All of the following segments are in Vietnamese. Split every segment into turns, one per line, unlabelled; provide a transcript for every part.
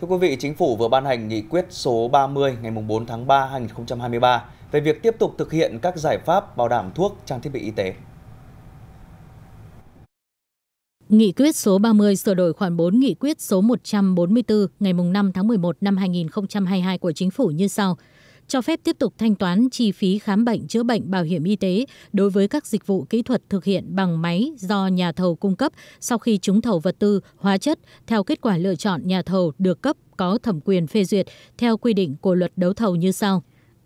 Thưa quý vị, Chính phủ vừa ban hành nghị quyết số 30 ngày 4 tháng 3 năm 2023 về việc tiếp tục thực hiện các giải pháp bảo đảm thuốc trang thiết bị y tế.
Nghị quyết số 30 sửa đổi khoản 4 nghị quyết số 144 ngày 5 tháng 11 năm 2022 của Chính phủ như sau cho phép tiếp tục thanh toán chi phí khám bệnh chữa bệnh bảo hiểm y tế đối với các dịch vụ kỹ thuật thực hiện bằng máy do nhà thầu cung cấp sau khi trúng thầu vật tư, hóa chất theo kết quả lựa chọn nhà thầu được cấp có thẩm quyền phê duyệt theo quy định của luật đấu thầu như sau.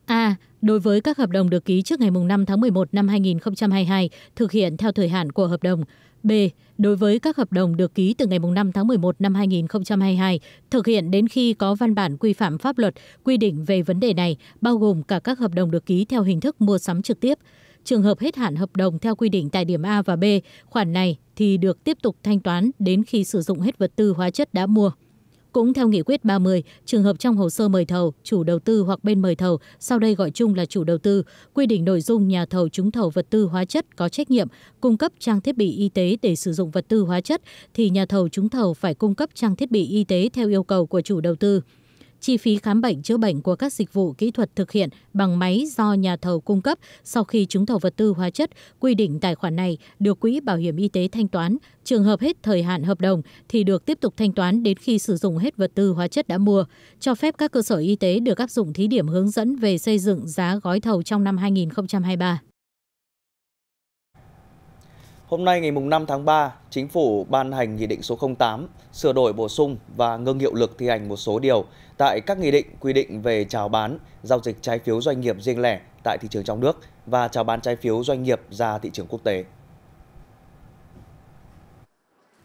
A. Đối với các hợp đồng được ký trước ngày 5 tháng 11 năm 2022, thực hiện theo thời hạn của hợp đồng b đối với các hợp đồng được ký từ ngày 5 tháng 11 năm 2022, thực hiện đến khi có văn bản quy phạm pháp luật quy định về vấn đề này, bao gồm cả các hợp đồng được ký theo hình thức mua sắm trực tiếp. Trường hợp hết hạn hợp đồng theo quy định tại điểm A và B, khoản này thì được tiếp tục thanh toán đến khi sử dụng hết vật tư hóa chất đã mua. Cũng theo nghị quyết 30, trường hợp trong hồ sơ mời thầu, chủ đầu tư hoặc bên mời thầu, sau đây gọi chung là chủ đầu tư, quy định nội dung nhà thầu trúng thầu vật tư hóa chất có trách nhiệm cung cấp trang thiết bị y tế để sử dụng vật tư hóa chất thì nhà thầu trúng thầu phải cung cấp trang thiết bị y tế theo yêu cầu của chủ đầu tư chi phí khám bệnh chữa bệnh của các dịch vụ kỹ thuật thực hiện bằng máy do nhà thầu cung cấp sau khi trúng thầu vật tư hóa chất, quy định tài khoản này được Quỹ Bảo hiểm Y tế thanh toán. Trường hợp hết thời hạn hợp đồng thì được tiếp tục thanh toán đến khi sử dụng hết vật tư hóa chất đã mua, cho phép các cơ sở y tế được áp dụng thí điểm hướng dẫn về xây dựng giá gói thầu trong năm 2023.
Hôm nay ngày 5 tháng 3, Chính phủ ban hành Nghị định số 08 sửa đổi bổ sung và ngưng hiệu lực thi hành một số điều tại các nghị định quy định về chào bán, giao dịch trái phiếu doanh nghiệp riêng lẻ tại thị trường trong nước và chào bán trái phiếu doanh nghiệp ra thị trường quốc tế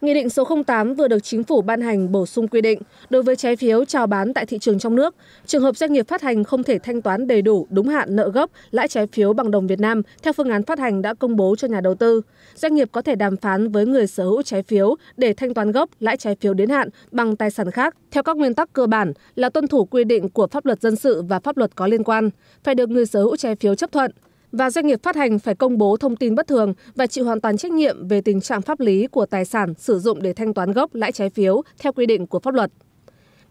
nghị định số 08 vừa được chính phủ ban hành bổ sung quy định đối với trái phiếu chào bán tại thị trường trong nước trường hợp doanh nghiệp phát hành không thể thanh toán đầy đủ đúng hạn nợ gốc lãi trái phiếu bằng đồng việt nam theo phương án phát hành đã công bố cho nhà đầu tư doanh nghiệp có thể đàm phán với người sở hữu trái phiếu để thanh toán gốc lãi trái phiếu đến hạn bằng tài sản khác theo các nguyên tắc cơ bản là tuân thủ quy định của pháp luật dân sự và pháp luật có liên quan phải được người sở hữu trái phiếu chấp thuận và doanh nghiệp phát hành phải công bố thông tin bất thường và chịu hoàn toàn trách nhiệm về tình trạng pháp lý của tài sản sử dụng để thanh toán gốc lãi trái phiếu theo quy định của pháp luật.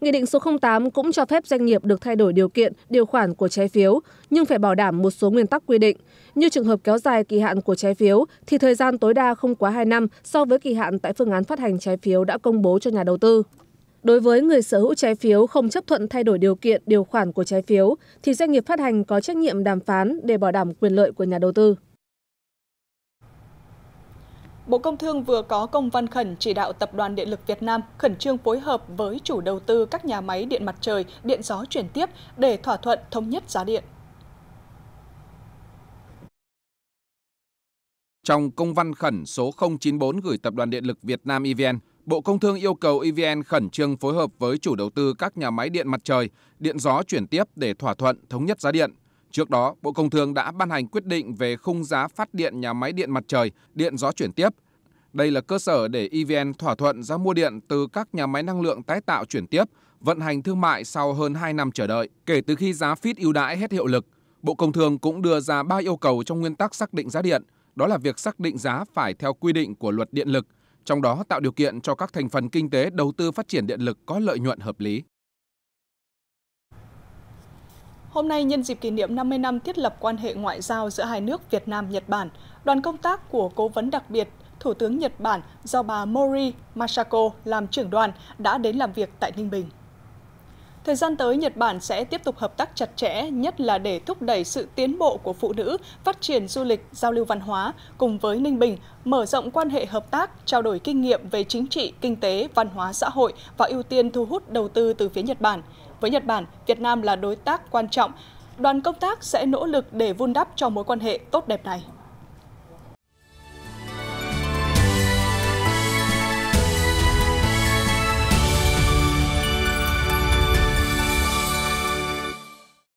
Nghị định số 08 cũng cho phép doanh nghiệp được thay đổi điều kiện, điều khoản của trái phiếu, nhưng phải bảo đảm một số nguyên tắc quy định, như trường hợp kéo dài kỳ hạn của trái phiếu thì thời gian tối đa không quá 2 năm so với kỳ hạn tại phương án phát hành trái phiếu đã công bố cho nhà đầu tư đối với người sở hữu trái phiếu không chấp thuận thay đổi điều kiện điều khoản của trái phiếu thì doanh nghiệp phát hành có trách nhiệm đàm phán để bảo đảm quyền lợi của nhà đầu tư
Bộ Công Thương vừa có công văn khẩn chỉ đạo Tập đoàn Điện lực Việt Nam khẩn trương phối hợp với chủ đầu tư các nhà máy điện mặt trời, điện gió chuyển tiếp để thỏa thuận thống nhất giá điện.
Trong công văn khẩn số 094 gửi Tập đoàn Điện lực Việt Nam EVN, Bộ Công Thương yêu cầu EVN khẩn trương phối hợp với chủ đầu tư các nhà máy điện mặt trời, điện gió chuyển tiếp để thỏa thuận thống nhất giá điện. Trước đó, Bộ Công Thương đã ban hành quyết định về khung giá phát điện nhà máy điện mặt trời, điện gió chuyển tiếp. Đây là cơ sở để EVN thỏa thuận giá mua điện từ các nhà máy năng lượng tái tạo chuyển tiếp, vận hành thương mại sau hơn 2 năm chờ đợi, kể từ khi giá phít ưu đãi hết hiệu lực. Bộ Công Thương cũng đưa ra ba yêu cầu trong nguyên tắc xác định giá điện, đó là việc xác định giá phải theo quy định của luật điện lực – trong đó tạo điều kiện cho các thành phần kinh tế đầu tư phát triển điện lực có lợi nhuận hợp lý.
Hôm nay nhân dịp kỷ niệm 50 năm thiết lập quan hệ ngoại giao giữa hai nước Việt Nam Nhật Bản, đoàn công tác của cố vấn đặc biệt Thủ tướng Nhật Bản do bà Mori Masako làm trưởng đoàn đã đến làm việc tại Ninh Bình thời gian tới nhật bản sẽ tiếp tục hợp tác chặt chẽ nhất là để thúc đẩy sự tiến bộ của phụ nữ phát triển du lịch giao lưu văn hóa cùng với ninh bình mở rộng quan hệ hợp tác trao đổi kinh nghiệm về chính trị kinh tế văn hóa xã hội và ưu tiên thu hút đầu tư từ phía nhật bản với nhật bản việt nam là đối tác quan trọng đoàn công tác sẽ nỗ lực để vun đắp cho mối quan hệ tốt đẹp này